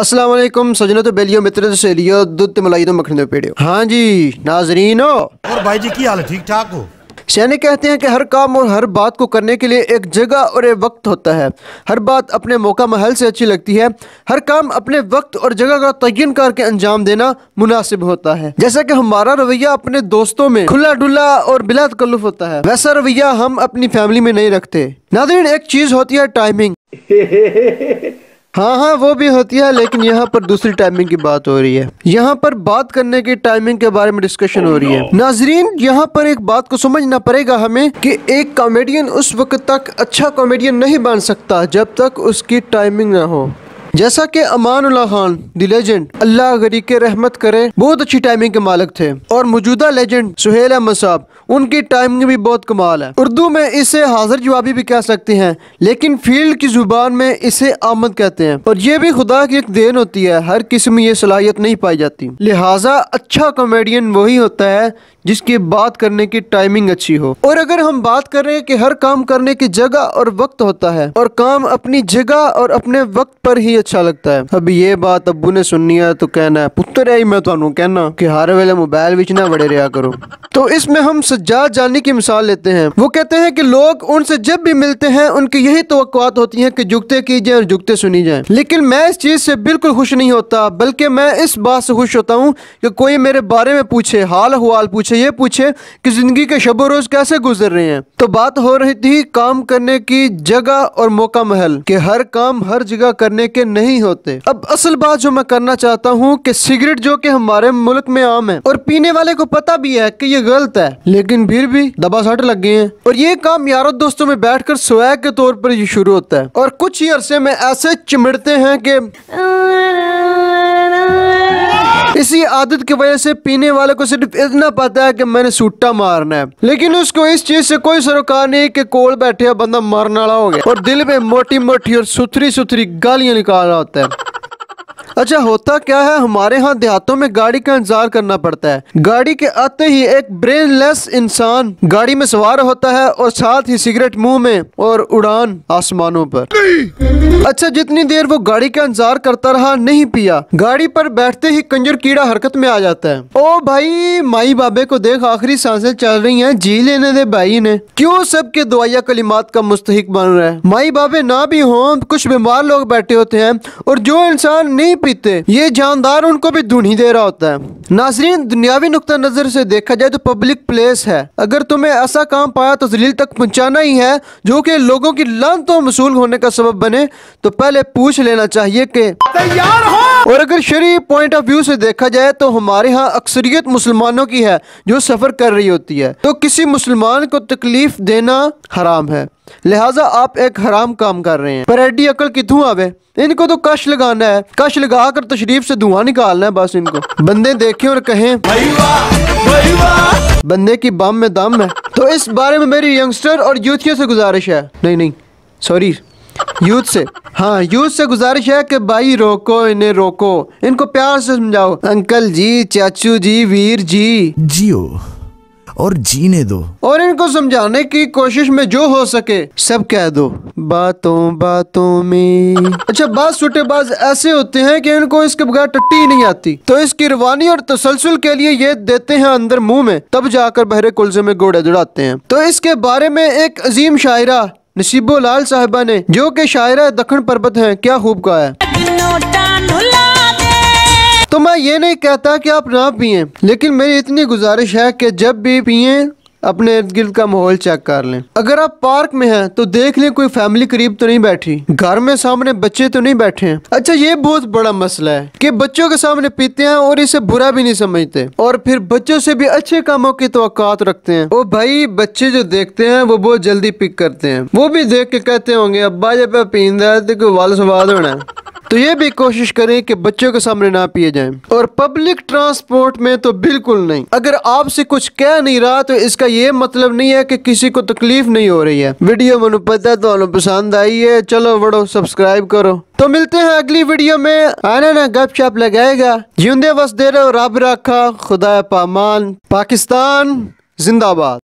असलम सजनों तो बेलियो मित्र तो सहेलियो दुध तो मलाई तो मखने पेड़ियो हाँ जी नाजरीन हो और भाई जी की हाल ठीक ठाक हो सैनिक कहते हैं कि हर काम और हर बात को करने के लिए एक जगह और एक वक्त होता है हर बात अपने मौका महल से अच्छी लगती है हर काम अपने वक्त और जगह का तयन करके अंजाम देना मुनासिब होता है जैसा कि हमारा रवैया अपने दोस्तों में खुला डुला और बिला तकल्लुफ होता है वैसा रवैया हम अपनी फैमिली में नहीं रखते नादरीन एक चीज़ होती है टाइमिंग हाँ हाँ वो भी होती है लेकिन यहाँ पर दूसरी टाइमिंग की बात हो रही है यहाँ पर बात करने की टाइमिंग के बारे में डिस्कशन हो रही है oh, नाजरीन यहाँ पर एक बात को समझना पड़ेगा हमें कि एक कॉमेडियन उस वक्त तक अच्छा कॉमेडियन नहीं बन सकता जब तक उसकी टाइमिंग ना हो जैसा कि अमान खान द लेजेंड अल्लाह गरी के रहमत करे बहुत अच्छी टाइमिंग के मालिक थे और मौजूदा लेजेंड सुहेल अहमद साहब उनकी टाइमिंग भी बहुत कमाल है उर्दू में इसे हाजिर जवाबी भी कह सकते हैं लेकिन फील्ड की जुबान में इसे आमद कहते हैं और ये भी खुदा की एक देन होती है हर किस्म में ये सलाहियत नहीं पाई जाती लिहाजा अच्छा कॉमेडियन वही होता है जिसकी बात करने की टाइमिंग अच्छी हो और अगर हम बात करें कि हर काम करने की जगह और वक्त होता है और काम अपनी जगह और अपने वक्त पर ही अच्छा लगता है अब ये बात अबू ने सुननी है तो कहना है पुत्र है मैं तो कहना कि हर वेले मोबाइल बेचना बड़े रहा करो तो इसमें हम सज्जाद जानी की मिसाल लेते हैं वो कहते हैं कि लोग उनसे जब भी मिलते हैं उनकी यही तो होती है कि जुगते की जाए और जुगते सुनी जाए लेकिन मैं इस चीज़ से बिल्कुल खुश नहीं होता बल्कि मैं इस बात से खुश होता हूँ कि कोई मेरे बारे में पूछे हाल हवाल पूछे ये पूछे कि ज़िंदगी के शब रोज़ कैसे गुजर रहे हैं तो बात हो रही थी काम करने की जगह और मौका महल के हर काम हर जगह करने के नहीं होते अब असल बात जो मैं करना चाहता हूँ कि सिगरेट जो कि हमारे मुल्क में आम है और पीने वाले को पता भी है कि ये गलत है लेकिन लेकिन फिर भी दबा सट लग गए हैं और ये काम यारों दोस्तों में बैठ कर स्वैग के तौर पर ये शुरू होता है और कुछ ही अरसे में ऐसे चिमड़ते हैं कि इसी आदत की वजह से पीने वाले को सिर्फ इतना पता है कि मैंने सूटा मारना है लेकिन उसको इस चीज से कोई सरोकार नहीं कि कोल बैठे बंदा मरने वाला हो गया और दिल में मोटी मोटी और सुथरी सुथरी गालियां निकाल रहा होता है अच्छा होता क्या है हमारे यहाँ देहातों में गाड़ी का इंतजार करना पड़ता है गाड़ी के आते ही एक ब्रेनलेस इंसान गाड़ी में सवार होता है और साथ ही सिगरेट मुंह में और उड़ान आसमानों पर अच्छा जितनी देर वो गाड़ी का इंतजार करता रहा नहीं पिया गाड़ी पर बैठते ही कंजर कीड़ा हरकत में आ जाता है ओ भाई माई बाबे को देख आखिरी सांसें चल रही हैं जी लेने दे भाई ने क्यों सबके दुआया कलिमात का मुस्तक बन रहा है माई बाबे ना भी हों कुछ बीमार लोग बैठे होते हैं और जो इंसान नहीं पीते ये जानदार उनको भी धुन ही दे रहा होता है नाजरीन दुनियावी नुकता नज़र से देखा जाए तो पब्लिक प्लेस है अगर तुम्हें ऐसा काम पाया तो जलील तक पहुँचाना ही है जो कि लोगों की लानतों मसूल होने का सबब बने तो पहले पूछ लेना चाहिए कि तैयार हो और अगर शरी पॉइंट ऑफ व्यू से देखा जाए तो हमारे यहाँ अक्सरियत मुसलमानों की है जो सफ़र कर रही होती है तो किसी मुसलमान को तकलीफ देना हराम है लिहाजा आप एक हराम काम कर रहे हैं पर एडी अकल कितों आवे इनको तो कश लगाना है कश लगा कर तशरीफ से धुआं निकालना है बस इनको बंदे देखें और कहें बंदे की बम में दम है तो इस बारे में मेरी यंगस्टर और यूथियों से गुजारिश है नहीं नहीं सॉरी यूथ से हाँ यूथ से गुजारिश है कि भाई रोको इन्हें रोको इनको प्यार से समझाओ अंकल जी चाचू जी वीर जी जियो और जीने दो और इनको समझाने की कोशिश में जो हो सके सब कह दो बातों बातों में अच्छा बाज सुटेबाज ऐसे होते हैं कि इनको इसके बगैर टट्टी नहीं आती तो इसकी रवानी और तसलसल के लिए ये देते हैं अंदर मुंह में तब जाकर बहरे कुलजे में घोड़े दौड़ाते हैं तो इसके बारे में एक अजीम शायरा नसीबो लाल साहबा ने जो कि शायरा दखन पर्वत है क्या खूब कहा है तो मैं ये नहीं कहता कि आप ना पिए लेकिन मेरी इतनी गुजारिश है कि जब भी पिए अपने इर्द गिर्द का माहौल चेक कर लें अगर आप पार्क में हैं तो देख लें कोई फैमिली करीब तो नहीं बैठी घर में सामने बच्चे तो नहीं बैठे हैं अच्छा ये बहुत बड़ा मसला है कि बच्चों के सामने पीते हैं और इसे बुरा भी नहीं समझते और फिर बच्चों से भी अच्छे कामों की तो रखते हैं और भाई बच्चे जो देखते हैं वो बहुत जल्दी पिक करते हैं वो भी देख के कहते होंगे अब्बा जब पींदा तो है तो वाल स्वाद होना है तो ये भी कोशिश करें कि बच्चों के सामने ना पिए जाएं और पब्लिक ट्रांसपोर्ट में तो बिल्कुल नहीं अगर आपसे कुछ कह नहीं रहा तो इसका ये मतलब नहीं है कि किसी को तकलीफ नहीं हो रही है वीडियो मैं पता तो पसंद आई है चलो बड़ो सब्सक्राइब करो तो मिलते हैं अगली वीडियो में आना ना गप शप लगाएगा जिंदे बस दे रहे हो रब रखा खुदा पामान पाकिस्तान जिंदाबाद